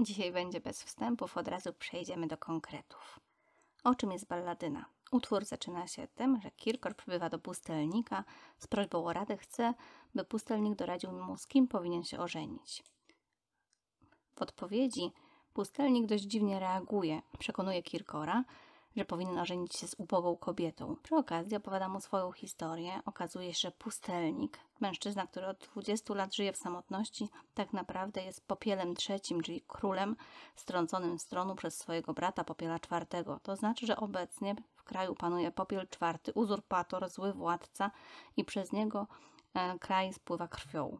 Dzisiaj będzie bez wstępów, od razu przejdziemy do konkretów. O czym jest balladyna? Utwór zaczyna się tym, że Kirkor przybywa do pustelnika z prośbą o radę chce, by pustelnik doradził mu, z kim powinien się ożenić. W odpowiedzi pustelnik dość dziwnie reaguje, przekonuje Kirkora, że powinna żenić się z ubogą kobietą. Przy okazji opowiada mu swoją historię. Okazuje się, że pustelnik, mężczyzna, który od 20 lat żyje w samotności, tak naprawdę jest popielem trzecim, czyli królem strąconym z tronu przez swojego brata, popiela czwartego. To znaczy, że obecnie w kraju panuje popiel czwarty, uzurpator, zły władca i przez niego e, kraj spływa krwią.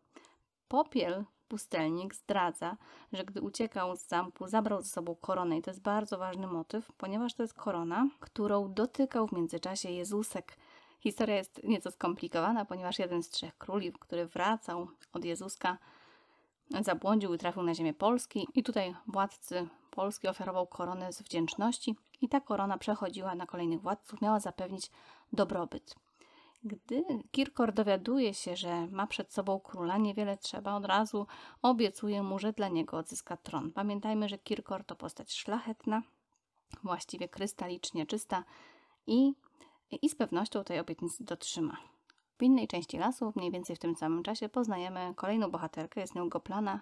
Popiel pustelnik zdradza, że gdy uciekał z zamku, zabrał ze sobą koronę i to jest bardzo ważny motyw, ponieważ to jest korona, którą dotykał w międzyczasie Jezusek. Historia jest nieco skomplikowana, ponieważ jeden z trzech króli, który wracał od Jezuska, zabłądził i trafił na ziemię Polski i tutaj władcy Polski ofiarował koronę z wdzięczności i ta korona przechodziła na kolejnych władców, miała zapewnić dobrobyt. Gdy Kirkor dowiaduje się, że ma przed sobą króla, niewiele trzeba, od razu obiecuje mu, że dla niego odzyska tron. Pamiętajmy, że Kirkor to postać szlachetna, właściwie krystalicznie czysta i, i z pewnością tej obietnicy dotrzyma. W innej części lasu, mniej więcej w tym samym czasie, poznajemy kolejną bohaterkę, jest nią Goplana,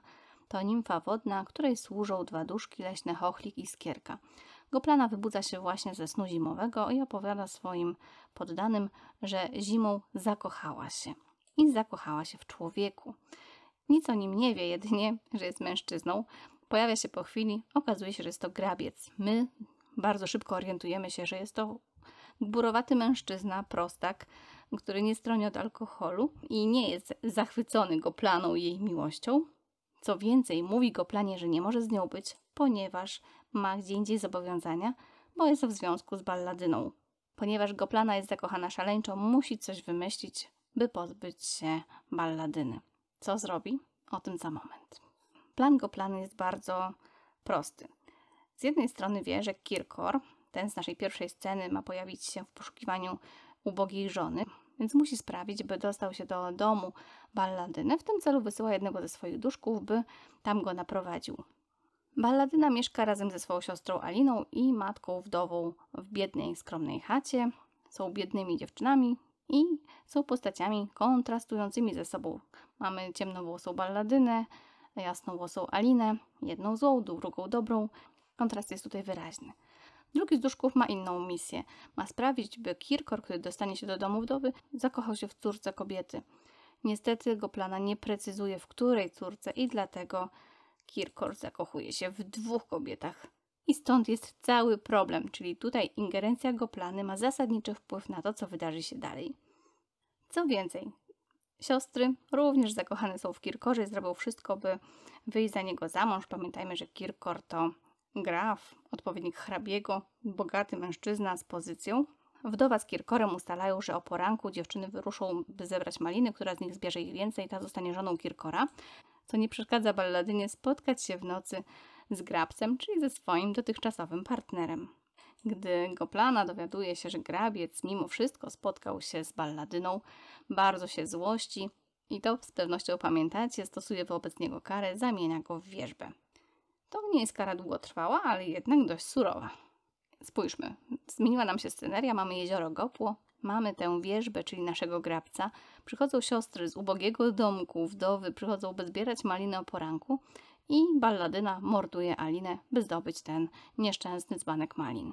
to nimfa wodna, której służą dwa duszki leśne, chochlik i skierka. Goplana wybudza się właśnie ze snu zimowego i opowiada swoim poddanym, że zimą zakochała się. I zakochała się w człowieku. Nic o nim nie wie, jedynie, że jest mężczyzną. Pojawia się po chwili, okazuje się, że jest to grabiec. My bardzo szybko orientujemy się, że jest to gburowaty mężczyzna, prostak, który nie stroni od alkoholu i nie jest zachwycony go planą i jej miłością, co więcej, mówi go planie, że nie może z nią być, ponieważ ma gdzie indziej zobowiązania, bo jest w związku z balladyną. Ponieważ Goplana jest zakochana szaleńczo, musi coś wymyślić, by pozbyć się balladyny. Co zrobi? O tym za moment. Plan Goplany jest bardzo prosty. Z jednej strony wie, że Kirkor, ten z naszej pierwszej sceny, ma pojawić się w poszukiwaniu ubogiej żony, więc musi sprawić, by dostał się do domu Balladyny. W tym celu wysyła jednego ze swoich duszków, by tam go naprowadził. Balladyna mieszka razem ze swoją siostrą Aliną i matką wdową w biednej, skromnej chacie. Są biednymi dziewczynami i są postaciami kontrastującymi ze sobą. Mamy ciemnowłosą Balladynę, jasnowłosą Alinę, jedną złą, drugą dobrą. Kontrast jest tutaj wyraźny. Drugi z duszków ma inną misję. Ma sprawić, by Kirkor, który dostanie się do domu wdowy, zakochał się w córce kobiety. Niestety go plana nie precyzuje, w której córce i dlatego Kirkor zakochuje się w dwóch kobietach. I stąd jest cały problem, czyli tutaj ingerencja plany ma zasadniczy wpływ na to, co wydarzy się dalej. Co więcej, siostry również zakochane są w Kirkorze i zrobią wszystko, by wyjść za niego za mąż. Pamiętajmy, że Kirkor to Graf, odpowiednik hrabiego, bogaty mężczyzna z pozycją, wdowa z Kirkorem ustalają, że o poranku dziewczyny wyruszą, by zebrać maliny, która z nich zbierze ich więcej, ta zostanie żoną Kirkora, co nie przeszkadza balladynie spotkać się w nocy z grabcem, czyli ze swoim dotychczasowym partnerem. Gdy Goplana dowiaduje się, że grabiec mimo wszystko spotkał się z balladyną, bardzo się złości i to z pewnością pamiętacie, stosuje wobec niego karę, zamienia go w wierzbę. To nie jest kara długotrwała, ale jednak dość surowa. Spójrzmy, zmieniła nam się sceneria, mamy jezioro Gopło, mamy tę wierzbę, czyli naszego grabca. Przychodzą siostry z ubogiego domku, wdowy, przychodzą bezbierać malinę o poranku i balladyna morduje Alinę, by zdobyć ten nieszczęsny dzbanek malin.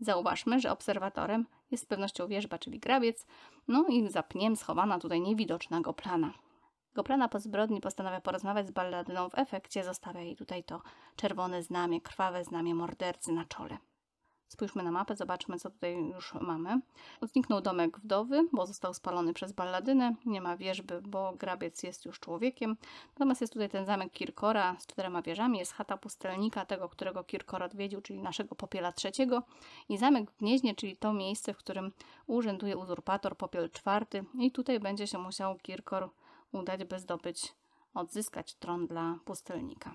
Zauważmy, że obserwatorem jest z pewnością wierzba, czyli grabiec, no i za pniem schowana tutaj niewidoczna goplana. Goplana po zbrodni postanawia porozmawiać z balladyną, w efekcie zostawia jej tutaj to czerwone znamie, krwawe znamie mordercy na czole. Spójrzmy na mapę, zobaczmy co tutaj już mamy. Zniknął domek wdowy, bo został spalony przez balladynę. Nie ma wieżby, bo grabiec jest już człowiekiem. Natomiast jest tutaj ten zamek Kirkora z czterema wieżami. Jest chata pustelnika, tego, którego Kirkor odwiedził, czyli naszego Popiela trzeciego, I zamek w Gnieźnie, czyli to miejsce, w którym urzęduje uzurpator Popiel czwarty. I tutaj będzie się musiał Kirkor udać, by zdobyć, odzyskać tron dla pustelnika.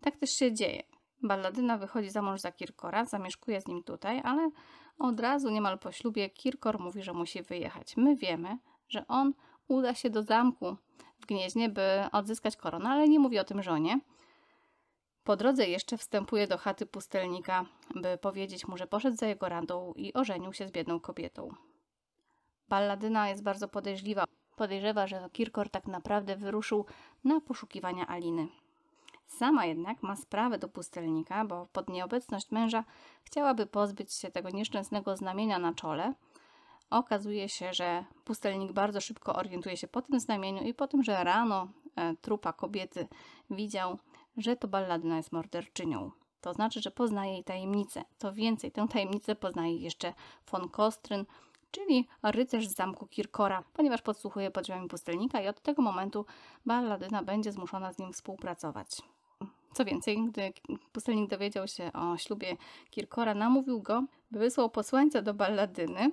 Tak też się dzieje. Balladyna wychodzi za mąż za Kirkora, zamieszkuje z nim tutaj, ale od razu niemal po ślubie Kirkor mówi, że musi wyjechać. My wiemy, że on uda się do zamku w Gnieźnie, by odzyskać koronę, ale nie mówi o tym żonie. Po drodze jeszcze wstępuje do chaty pustelnika, by powiedzieć mu, że poszedł za jego radą i ożenił się z biedną kobietą. Balladyna jest bardzo podejrzliwa Podejrzewa, że Kirkor tak naprawdę wyruszył na poszukiwania Aliny. Sama jednak ma sprawę do pustelnika, bo pod nieobecność męża chciałaby pozbyć się tego nieszczęsnego znamienia na czole. Okazuje się, że pustelnik bardzo szybko orientuje się po tym znamieniu i po tym, że rano e, trupa kobiety widział, że to balladyna jest morderczynią. To znaczy, że poznaje jej tajemnicę. To więcej, tę tajemnicę poznaje jeszcze von Kostryn, czyli rycerz z zamku Kirkora, ponieważ podsłuchuje pod drzwiami pustelnika i od tego momentu balladyna będzie zmuszona z nim współpracować. Co więcej, gdy pustelnik dowiedział się o ślubie Kirkora, namówił go, by wysłał posłańca do balladyny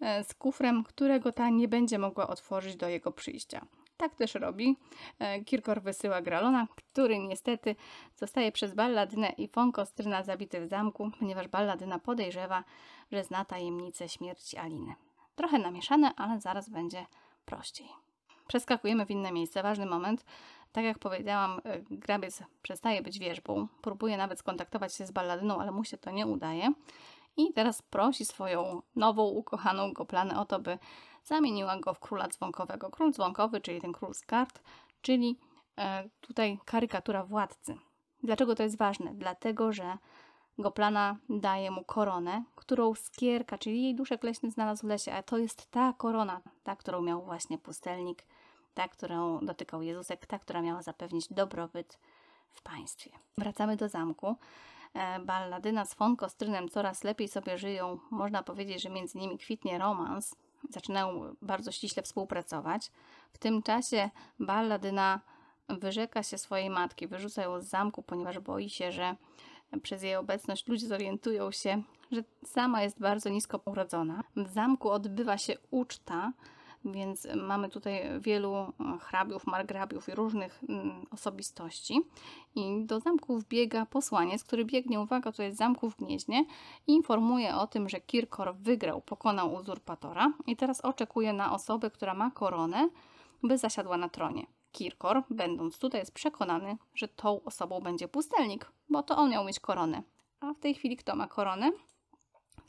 e, z kufrem, którego ta nie będzie mogła otworzyć do jego przyjścia. Tak też robi. E, Kirkor wysyła Gralona, który niestety zostaje przez Balladynę i Fonkostryna zabity w zamku, ponieważ Balladyna podejrzewa, że zna tajemnicę śmierci Aliny. Trochę namieszane, ale zaraz będzie prościej. Przeskakujemy w inne miejsce. Ważny moment. Tak jak powiedziałam, e, grabiec przestaje być wierzbą. Próbuje nawet skontaktować się z balladyną, ale mu się to nie udaje. I teraz prosi swoją nową, ukochaną Goplanę o to, by Zamieniła go w króla dzwonkowego. Król dzwonkowy, czyli ten król z kart, czyli e, tutaj karykatura władcy. Dlaczego to jest ważne? Dlatego, że Goplana daje mu koronę, którą Skierka, czyli jej duszek leśny znalazł w lesie, a to jest ta korona, ta, którą miał właśnie pustelnik, ta, którą dotykał Jezusek, ta, która miała zapewnić dobrobyt w państwie. Wracamy do zamku. E, balladyna z Fonko z Trynem coraz lepiej sobie żyją. Można powiedzieć, że między nimi kwitnie romans zaczynają bardzo ściśle współpracować. W tym czasie Balladyna wyrzeka się swojej matki, wyrzuca ją z zamku, ponieważ boi się, że przez jej obecność ludzie zorientują się, że sama jest bardzo nisko urodzona. W zamku odbywa się uczta więc mamy tutaj wielu e, hrabiów, margrabiów i różnych mm, osobistości. I do zamku wbiega posłaniec, który biegnie, uwaga, to jest zamku w Gnieźnie, i informuje o tym, że Kirkor wygrał, pokonał uzurpatora i teraz oczekuje na osobę, która ma koronę, by zasiadła na tronie. Kirkor, będąc tutaj, jest przekonany, że tą osobą będzie pustelnik, bo to on miał mieć koronę. A w tej chwili kto ma koronę?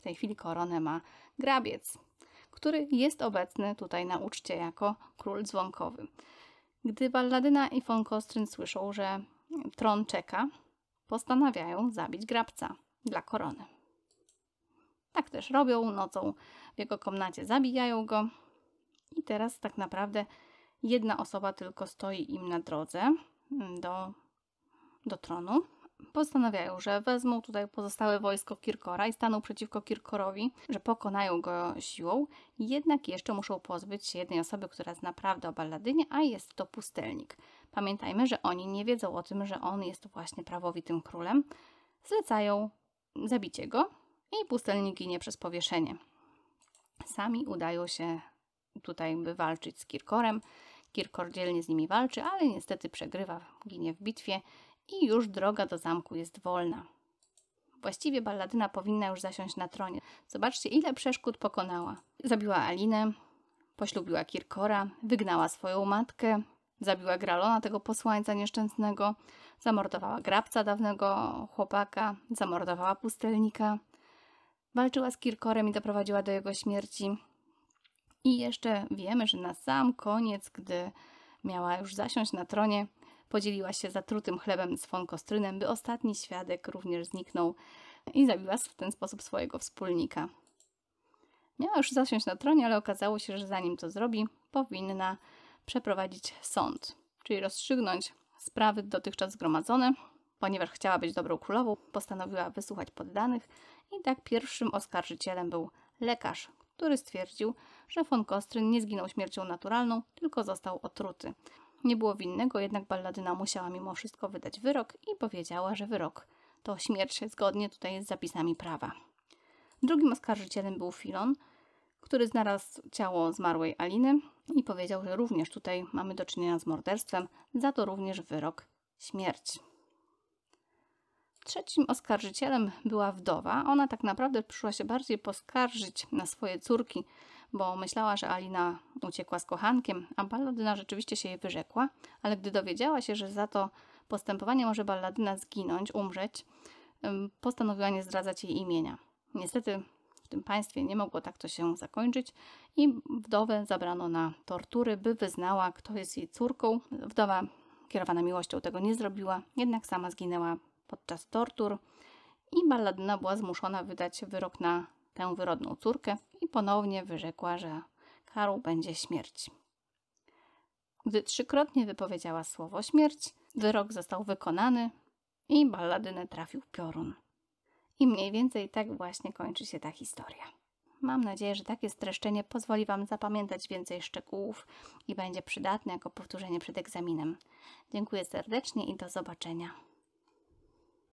W tej chwili koronę ma grabiec który jest obecny tutaj na uczcie jako król dzwonkowy. Gdy Balladyna i von Kostryn słyszą, że tron czeka, postanawiają zabić grabca dla korony. Tak też robią, nocą w jego komnacie zabijają go i teraz tak naprawdę jedna osoba tylko stoi im na drodze mm, do, do tronu, postanawiają, że wezmą tutaj pozostałe wojsko Kirkora i staną przeciwko Kirkorowi, że pokonają go siłą, jednak jeszcze muszą pozbyć się jednej osoby, która jest naprawdę o Balladynie, a jest to pustelnik. Pamiętajmy, że oni nie wiedzą o tym, że on jest właśnie prawowitym królem. Zlecają zabicie go i pustelnik ginie przez powieszenie. Sami udają się tutaj by walczyć z Kirkorem. Kirkor dzielnie z nimi walczy, ale niestety przegrywa, ginie w bitwie i już droga do zamku jest wolna. Właściwie balladyna powinna już zasiąść na tronie. Zobaczcie, ile przeszkód pokonała. Zabiła Alinę, poślubiła Kirkora, wygnała swoją matkę, zabiła Gralona, tego posłańca nieszczęsnego, zamordowała grabca dawnego chłopaka, zamordowała pustelnika, walczyła z Kirkorem i doprowadziła do jego śmierci. I jeszcze wiemy, że na sam koniec, gdy miała już zasiąść na tronie, Podzieliła się zatrutym chlebem z dzwonkostrynem, by ostatni świadek również zniknął i zabiła w ten sposób swojego wspólnika. Miała już zasiąść na tronie, ale okazało się, że zanim to zrobi, powinna przeprowadzić sąd, czyli rozstrzygnąć sprawy dotychczas zgromadzone. Ponieważ chciała być dobrą królową, postanowiła wysłuchać poddanych i tak pierwszym oskarżycielem był lekarz, który stwierdził, że von Kostryn nie zginął śmiercią naturalną, tylko został otruty. Nie było winnego, jednak balladyna musiała mimo wszystko wydać wyrok i powiedziała, że wyrok to śmierć zgodnie tutaj z zapisami prawa. Drugim oskarżycielem był Filon, który znalazł ciało zmarłej Aliny i powiedział, że również tutaj mamy do czynienia z morderstwem, za to również wyrok śmierć. Trzecim oskarżycielem była wdowa. Ona tak naprawdę przyszła się bardziej poskarżyć na swoje córki bo myślała, że Alina uciekła z kochankiem, a balladyna rzeczywiście się jej wyrzekła, ale gdy dowiedziała się, że za to postępowanie może balladyna zginąć, umrzeć, postanowiła nie zdradzać jej imienia. Niestety w tym państwie nie mogło tak to się zakończyć i wdowę zabrano na tortury, by wyznała, kto jest jej córką. Wdowa kierowana miłością tego nie zrobiła, jednak sama zginęła podczas tortur i balladyna była zmuszona wydać wyrok na tę wyrodną córkę i ponownie wyrzekła, że Karu będzie śmierć. Gdy trzykrotnie wypowiedziała słowo śmierć, wyrok został wykonany i balladynę trafił piorun. I mniej więcej tak właśnie kończy się ta historia. Mam nadzieję, że takie streszczenie pozwoli Wam zapamiętać więcej szczegółów i będzie przydatne jako powtórzenie przed egzaminem. Dziękuję serdecznie i do zobaczenia.